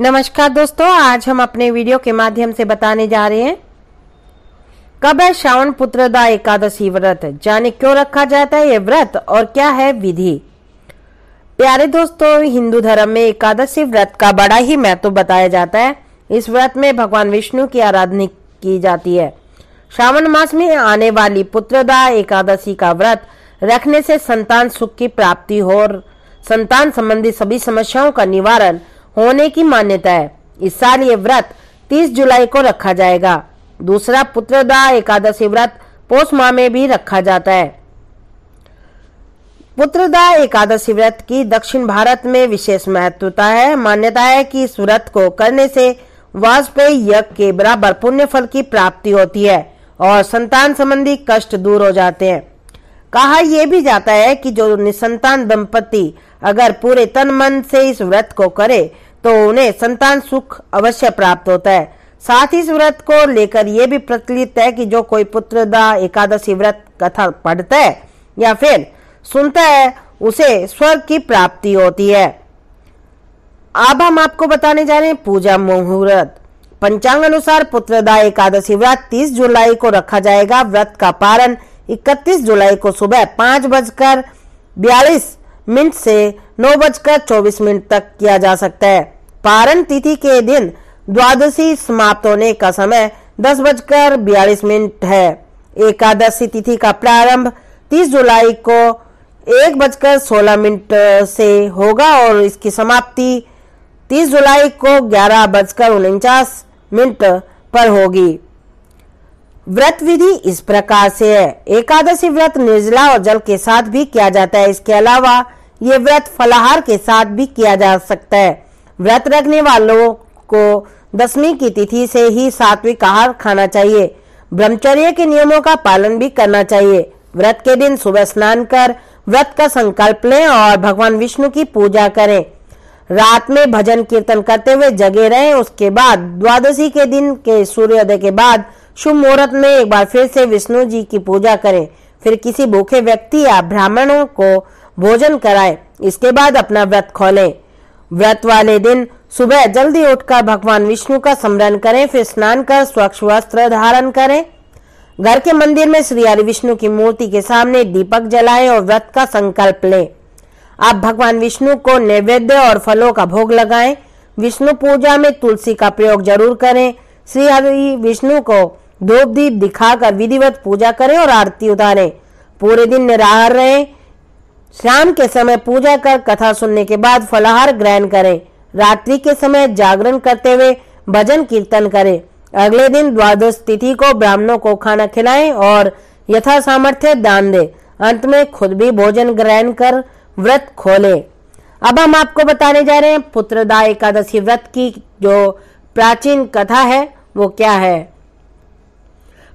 नमस्कार दोस्तों आज हम अपने वीडियो के माध्यम से बताने जा रहे हैं कब है श्रावण पुत्रदा एकादशी व्रत जाने क्यों रखा जाता है ये व्रत और क्या है विधि प्यारे दोस्तों हिंदू धर्म में एकादशी व्रत का बड़ा ही महत्व बताया जाता है इस व्रत में भगवान विष्णु की आराधना की जाती है श्रावण मास में आने वाली पुत्रदा एकादशी का व्रत रखने से संतान सुख की प्राप्ति हो और संतान संबंधी सभी समस्याओं का निवारण होने की मान्यता है इस साल ये व्रत 30 जुलाई को रखा जाएगा दूसरा पुत्रदा एकादशी व्रत पोष माह में भी रखा जाता है पुत्रदा एकादशी व्रत की दक्षिण भारत में विशेष महत्वता है मान्यता है कि इस व्रत को करने से वाजपेयी यज्ञ के बराबर पुण्य फल की प्राप्ति होती है और संतान संबंधी कष्ट दूर हो जाते हैं कहा यह भी जाता है कि जो निसंतान दंपति अगर पूरे तन मन से इस व्रत को करे तो उन्हें संतान सुख अवश्य प्राप्त होता है साथ ही इस व्रत को लेकर यह भी प्रचलित है कि जो कोई दा एकादशी व्रत कथा पढ़ता है या फिर सुनता है उसे स्वर्ग की प्राप्ति होती है अब हम आपको बताने जा रहे हैं पूजा मुहूर्त पंचांग अनुसार पुत्रदा एकादशी व्रत 30 जुलाई को रखा जाएगा व्रत का पारण 31 जुलाई को सुबह पाँच बजकर बयालीस मिनट से नौ बजकर चौबीस मिनट तक किया जा सकता है पारण तिथि के दिन द्वादशी समाप्त होने का समय दस बजकर बयालीस मिनट है एकादशी तिथि का प्रारंभ 30 जुलाई को एक बजकर सोलह मिनट से होगा और इसकी समाप्ति 30 जुलाई को ग्यारह बजकर उनचास मिनट पर होगी व्रत विधि इस प्रकार से है एकादशी व्रत निर्जला और जल के साथ भी किया जाता है इसके अलावा ये व्रत फलाहार के साथ भी किया जा सकता है व्रत रखने वालों को दसवीं की तिथि से ही सात्विक आहार खाना चाहिए ब्रह्मचर्य के नियमों का पालन भी करना चाहिए व्रत के दिन सुबह स्नान कर व्रत का संकल्प लें और भगवान विष्णु की पूजा करें रात में भजन कीर्तन करते हुए जगे रहें उसके बाद द्वादशी के दिन के सूर्योदय के बाद शुभ मुहूर्त में एक बार फिर से विष्णु जी की पूजा करें फिर किसी भूखे व्यक्ति या ब्राह्मणों को भोजन कराएं इसके बाद अपना व्रत खोलें व्रत वाले दिन सुबह जल्दी उठकर भगवान विष्णु का स्मरण करें फिर स्नान कर स्वच्छ वस्त्र धारण करें घर के मंदिर में श्री हरि विष्णु की मूर्ति के सामने दीपक जलाएं और व्रत का संकल्प लें आप भगवान विष्णु को नैवेद्य और फलों का भोग लगाएं विष्णु पूजा में तुलसी का प्रयोग जरूर करें श्री हरि विष्णु को धूप दीप दिखाकर विधिवत पूजा करें और आरती उतारें पूरे दिन निराहार रहें शाम के समय पूजा कर कथा सुनने के बाद फलाहार ग्रहण करें रात्रि के समय जागरण करते हुए भजन कीर्तन करें अगले दिन द्वादश तिथि को ब्राह्मणों को खाना खिलाएं और यथा सामर्थ्य दान दे अंत में खुद भी भोजन ग्रहण कर व्रत खोले अब हम आपको बताने जा रहे हैं पुत्रदा एकादशी व्रत की जो प्राचीन कथा है वो क्या है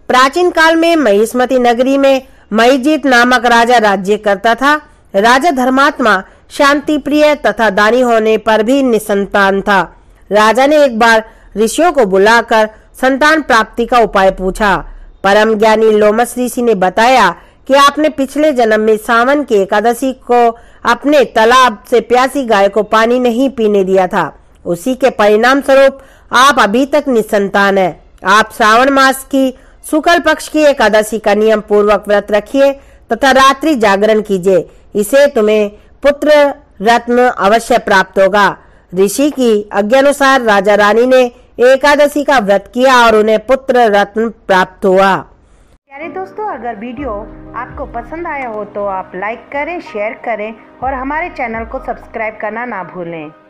प्राचीन काल में महिस्मती नगरी में महिजीत नामक राजा राज्य करता था राजा धर्मात्मा शांति प्रिय तथा दानी होने पर भी निसंतान था राजा ने एक बार ऋषियों को बुलाकर संतान प्राप्ति का उपाय पूछा परम ज्ञानी लोमस ऋषि ने बताया कि आपने पिछले जन्म में सावन की एकादशी को अपने तालाब से प्यासी गाय को पानी नहीं पीने दिया था उसी के परिणाम स्वरूप आप अभी तक निसंतान है आप श्रावण मास की शुक्ल पक्ष की एकादशी का नियम पूर्वक व्रत रखिए तथा रात्रि जागरण कीजिए इसे तुम्हें पुत्र रत्न अवश्य प्राप्त होगा ऋषि की आज्ञानुसार राजा रानी ने एकादशी का व्रत किया और उन्हें पुत्र रत्न प्राप्त हुआ प्यारे दोस्तों अगर वीडियो आपको पसंद आया हो तो आप लाइक करें शेयर करें और हमारे चैनल को सब्सक्राइब करना ना भूलें